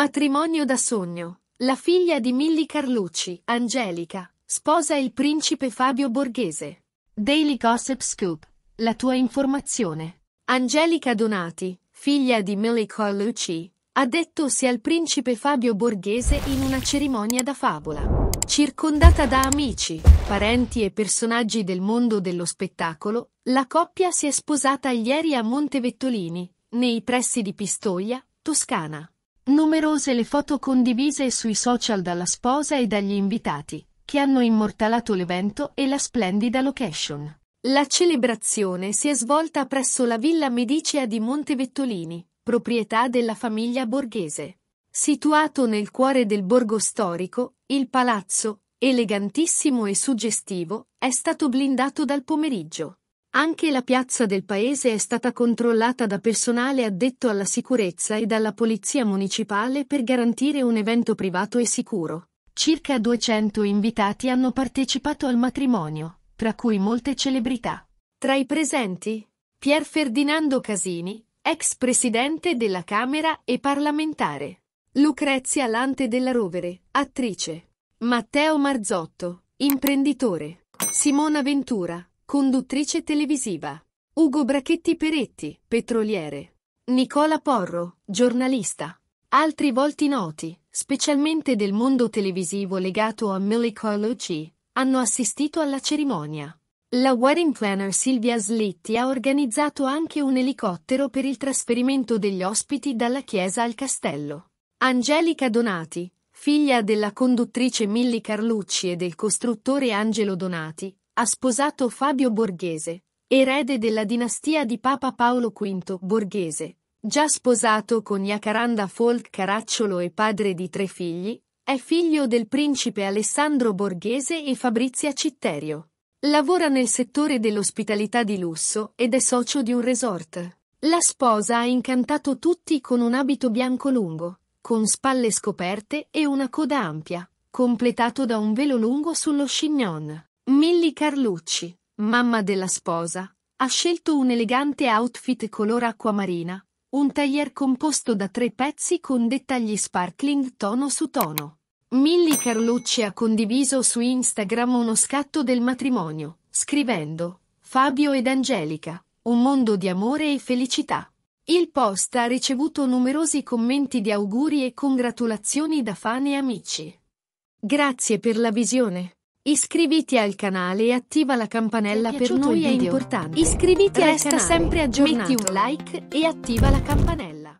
Matrimonio da sogno. La figlia di Milli Carlucci, Angelica, sposa il principe Fabio Borghese. Daily Gossip Scoop. La tua informazione. Angelica Donati, figlia di Milli Carlucci, ha detto sì al principe Fabio Borghese in una cerimonia da favola. Circondata da amici, parenti e personaggi del mondo dello spettacolo, la coppia si è sposata ieri a Montevettolini, nei pressi di Pistoia, Toscana. Numerose le foto condivise sui social dalla sposa e dagli invitati, che hanno immortalato l'evento e la splendida location. La celebrazione si è svolta presso la Villa Medicea di Montevettolini, proprietà della famiglia borghese. Situato nel cuore del borgo storico, il palazzo, elegantissimo e suggestivo, è stato blindato dal pomeriggio. Anche la piazza del paese è stata controllata da personale addetto alla sicurezza e dalla polizia municipale per garantire un evento privato e sicuro. Circa 200 invitati hanno partecipato al matrimonio, tra cui molte celebrità. Tra i presenti, Pier Ferdinando Casini, ex presidente della Camera e parlamentare. Lucrezia Lante della Rovere, attrice. Matteo Marzotto, imprenditore. Simona Ventura, conduttrice televisiva. Ugo Brachetti Peretti, petroliere. Nicola Porro, giornalista. Altri volti noti, specialmente del mondo televisivo legato a Millie Carlucci, hanno assistito alla cerimonia. La wedding planner Silvia Slitti ha organizzato anche un elicottero per il trasferimento degli ospiti dalla chiesa al castello. Angelica Donati, figlia della conduttrice Millie Carlucci e del costruttore Angelo Donati, ha sposato Fabio Borghese, erede della dinastia di Papa Paolo V Borghese, già sposato con Jacaranda Folk Caracciolo e padre di tre figli, è figlio del principe Alessandro Borghese e Fabrizia Citterio. Lavora nel settore dell'ospitalità di lusso ed è socio di un resort. La sposa ha incantato tutti con un abito bianco lungo, con spalle scoperte e una coda ampia, completato da un velo lungo sullo chignon. Milly Carlucci, mamma della sposa, ha scelto un elegante outfit color acquamarina, un taglier composto da tre pezzi con dettagli sparkling tono su tono. Milly Carlucci ha condiviso su Instagram uno scatto del matrimonio, scrivendo Fabio ed Angelica, un mondo di amore e felicità. Il post ha ricevuto numerosi commenti di auguri e congratulazioni da fan e amici. Grazie per la visione. Iscriviti al canale e attiva la campanella per noi è importante. Iscriviti Resta al canale, sempre aggiornato. metti un like e attiva la campanella.